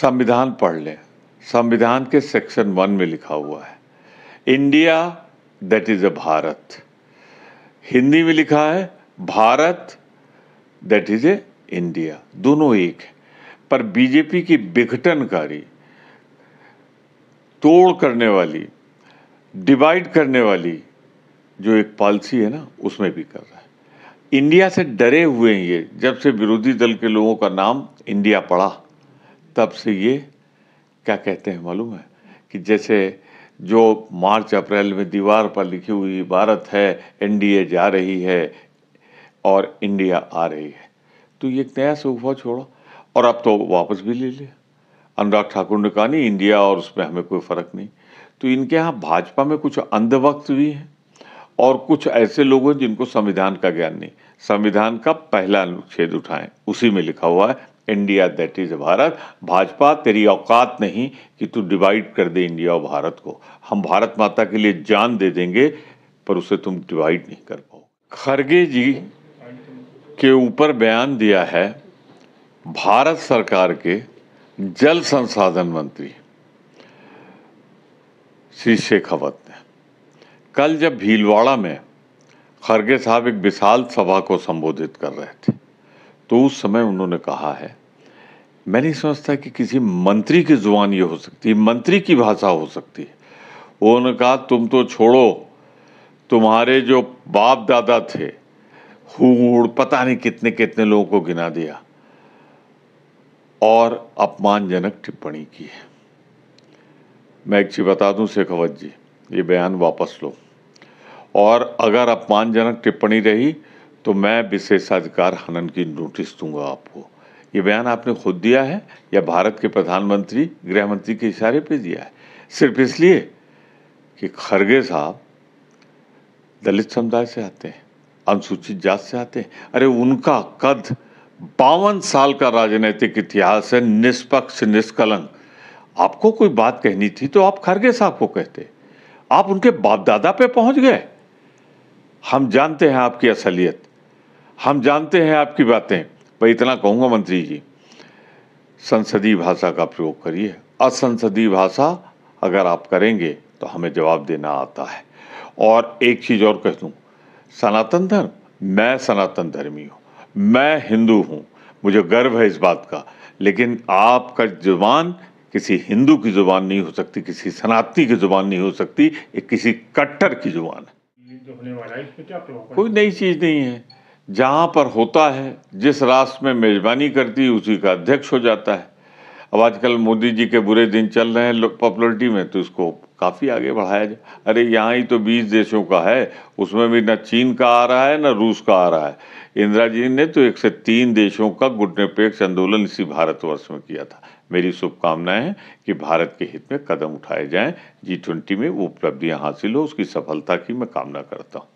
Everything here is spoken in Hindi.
संविधान पढ़ लें संविधान के सेक्शन वन में लिखा हुआ है India that is a Bharat Hindi में लिखा है Bharat that is a India दोनों एक है पर बीजेपी की विघटनकारी तोड़ करने वाली डिवाइड करने वाली जो एक पॉलिसी है ना उसमें भी कर रहा है इंडिया से डरे हुए हैं ये जब से विरोधी दल के लोगों का नाम इंडिया पड़ा तब से ये क्या कहते हैं मालूम है कि जैसे जो मार्च अप्रैल में दीवार पर लिखी हुई इबारत है एनडीए जा रही है और इंडिया आ रही है तो ये एक नया सुखभाव छोड़ा और अब तो वापस भी ले लिया अनुराग ठाकुर ने कहा नहीं इंडिया और उसमें हमें कोई फ़र्क नहीं तो इनके यहाँ भाजपा में कुछ अंधवक्त भी हैं और कुछ ऐसे लोग हैं जिनको संविधान का ज्ञान नहीं संविधान का पहला अनुच्छेद उठाएं उसी में लिखा हुआ है India that is Bharat Bhajpa तेरी औकात नहीं कि तू डिवाइड कर दे इंडिया और भारत को हम भारत माता के लिए जान दे देंगे पर उसे तुम डिवाइड नहीं कर पाओ खरगे जी के ऊपर बयान दिया है भारत सरकार के जल संसाधन मंत्री श्री शेखावत ने कल जब भीलवाड़ा में खरगे साहब एक विशाल सभा को संबोधित कर रहे थे तो उस समय उन्होंने कहा है मैं नहीं समझता कि किसी मंत्री की जुबान ये हो सकती है मंत्री की भाषा हो सकती है वो उन्होंने कहा तुम तो छोड़ो तुम्हारे जो बाप दादा थे हूड़ पता नहीं कितने कितने लोगों को गिना दिया और अपमानजनक टिप्पणी की है मैं एक चीज़ बता दूं शेखावत जी ये बयान वापस लो और अगर अपमानजनक टिप्पणी रही तो मैं विशेषाधिकार हनन की नोटिस दूंगा आपको ये बयान आपने खुद दिया है या भारत के प्रधानमंत्री गृह मंत्री के इशारे पे दिया है सिर्फ इसलिए कि खरगे साहब दलित समुदाय से आते हैं अनुसूचित जात से आते हैं अरे उनका कद बावन साल का राजनीतिक इतिहास है निष्पक्ष निष्कलंक आपको कोई बात कहनी थी तो आप खरगे साहब को कहते आप उनके बाप दादा पे पहुंच गए हम जानते हैं आपकी असलियत हम जानते हैं आपकी बातें मैं इतना कहूंगा मंत्री जी संसदीय भाषा का प्रयोग करिए असंसदीय भाषा अगर आप करेंगे तो हमें जवाब देना आता है और एक चीज़ और कह दू सनातन धर्म मैं सनातन धर्मी हूं मैं हिंदू हूं मुझे गर्व है इस बात का लेकिन आपका जुबान किसी हिंदू की जुबान नहीं हो सकती किसी सनातनी की जुबान नहीं हो सकती ये किसी कट्टर की जुबान है कोई नई चीज़ नहीं है जहाँ पर होता है जिस राष्ट्र में मेज़बानी करती है उसी का अध्यक्ष हो जाता है अब आजकल मोदी जी के बुरे दिन चल रहे हैं पॉपुलरिटी में तो इसको काफ़ी आगे बढ़ाया जाए अरे यहाँ ही तो बीस देशों का है उसमें भी ना चीन का आ रहा है ना रूस का आ रहा है इंदिरा जी ने तो एक से तीन देशों का गुटनिरपेक्ष आंदोलन इसी भारतवर्ष में किया था मेरी शुभकामनाएं हैं कि भारत के हित में कदम उठाए जाएं जी ट्वेंटी में वो उपलब्धियाँ हासिल हो उसकी सफलता की मैं कामना करता हूँ